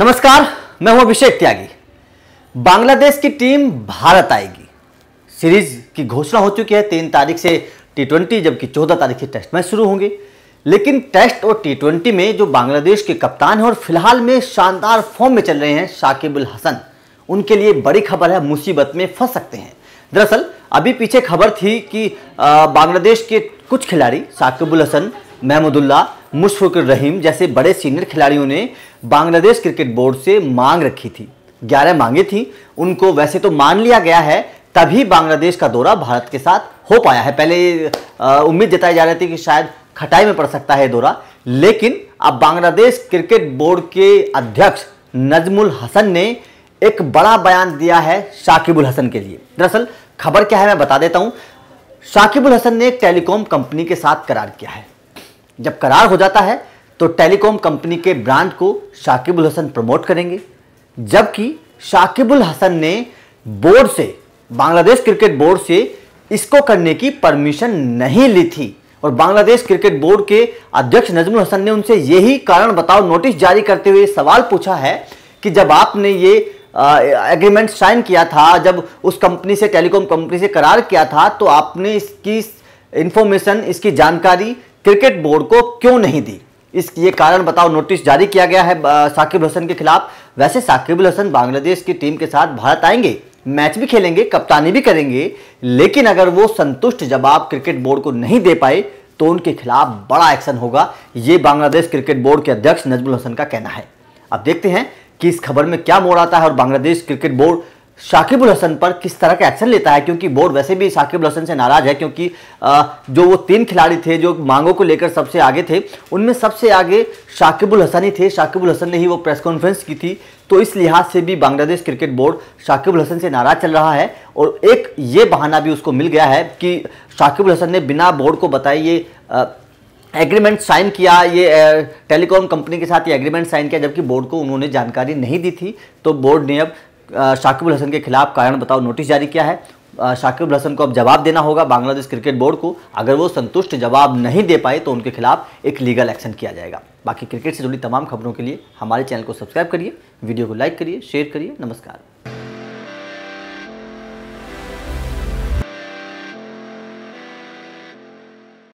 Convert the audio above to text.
नमस्कार मैं हूं अभिषेक त्यागी बांग्लादेश की टीम भारत आएगी सीरीज की घोषणा हो चुकी है तीन तारीख से टी ट्वेंटी जबकि चौदह तारीख से टेस्ट मैच शुरू होंगे लेकिन टेस्ट और टी ट्वेंटी में जो बांग्लादेश के कप्तान हैं और फिलहाल में शानदार फॉर्म में चल रहे हैं शाकिब उल हसन उनके लिए बड़ी खबर है मुसीबत में फंस सकते हैं दरअसल अभी पीछे खबर थी कि बांग्लादेश के कुछ खिलाड़ी शाकिबुल हसन महमूदुल्ला मुशफिकुर रहीम जैसे बड़े सीनियर खिलाड़ियों ने बांग्लादेश क्रिकेट बोर्ड से मांग रखी थी ग्यारह मांगे थी उनको वैसे तो मान लिया गया है तभी बांग्लादेश का दौरा भारत के साथ हो पाया है पहले उम्मीद जताई जा रही थी कि शायद खटाई में पड़ सकता है दौरा लेकिन अब बांग्लादेश क्रिकेट बोर्ड के अध्यक्ष नजमुल हसन ने एक बड़ा बयान दिया है शाकिबुल हसन के लिए दरअसल खबर क्या है मैं बता देता हूं शाकिबुल हसन ने एक टेलीकॉम कंपनी के साथ करार किया है जब करार हो जाता है तो टेलीकॉम कंपनी के ब्रांड को शाकिबुल हसन प्रमोट करेंगे जबकि शाकिबुल हसन ने बोर्ड से बांग्लादेश क्रिकेट बोर्ड से इसको करने की परमिशन नहीं ली थी और बांग्लादेश क्रिकेट बोर्ड के अध्यक्ष नजमुल हसन ने उनसे यही कारण बताओ नोटिस जारी करते हुए सवाल पूछा है कि जब आपने ये एग्रीमेंट साइन किया था जब उस कंपनी से टेलीकॉम कंपनी से करार किया था तो आपने इसकी इंफॉर्मेशन इसकी जानकारी क्रिकेट बोर्ड को क्यों नहीं दी इस ये कारण बताओ नोटिस जारी किया गया है साकिब हसन के खिलाफ वैसे साकिब हसन बांग्लादेश की टीम के साथ भारत आएंगे मैच भी खेलेंगे कप्तानी भी करेंगे लेकिन अगर वो संतुष्ट जवाब क्रिकेट बोर्ड को नहीं दे पाए तो उनके खिलाफ बड़ा एक्शन होगा ये बांग्लादेश क्रिकेट बोर्ड के अध्यक्ष नजमुल हसन का कहना है अब देखते हैं कि इस खबर में क्या मोड़ आता है और बांग्लादेश क्रिकेट बोर्ड शाकिबुल हसन पर किस तरह का एक्शन लेता है क्योंकि बोर्ड वैसे भी शाकिबुल हसन से नाराज है क्योंकि जो वो तीन खिलाड़ी थे जो मांगों को लेकर सबसे आगे थे उनमें सबसे आगे शाकिबुल हसन ही थे शाकिबुल हसन ने ही वो प्रेस कॉन्फ्रेंस की थी तो इस लिहाज से भी बांग्लादेश क्रिकेट बोर्ड शाकिबुल हसन से नाराज चल रहा है और एक ये बहाना भी उसको मिल गया है कि शाकिबुल हसन ने बिना बोर्ड को बताए ये एग्रीमेंट साइन किया ये टेलीकॉम कंपनी के साथ ये एग्रीमेंट साइन किया जबकि बोर्ड को उन्होंने जानकारी नहीं दी थी तो बोर्ड ने अब शाकिब हसन के खिलाफ कारण बताओ नोटिस जारी किया है शाकिबुल हसन को अब जवाब देना होगा बांग्लादेश क्रिकेट बोर्ड को अगर वो संतुष्ट जवाब नहीं दे पाए तो उनके खिलाफ एक लीगल एक्शन किया जाएगा बाकी क्रिकेट से जुड़ी तमाम खबरों के लिए हमारे चैनल को सब्सक्राइब करिए वीडियो को लाइक करिए शेयर करिए नमस्कार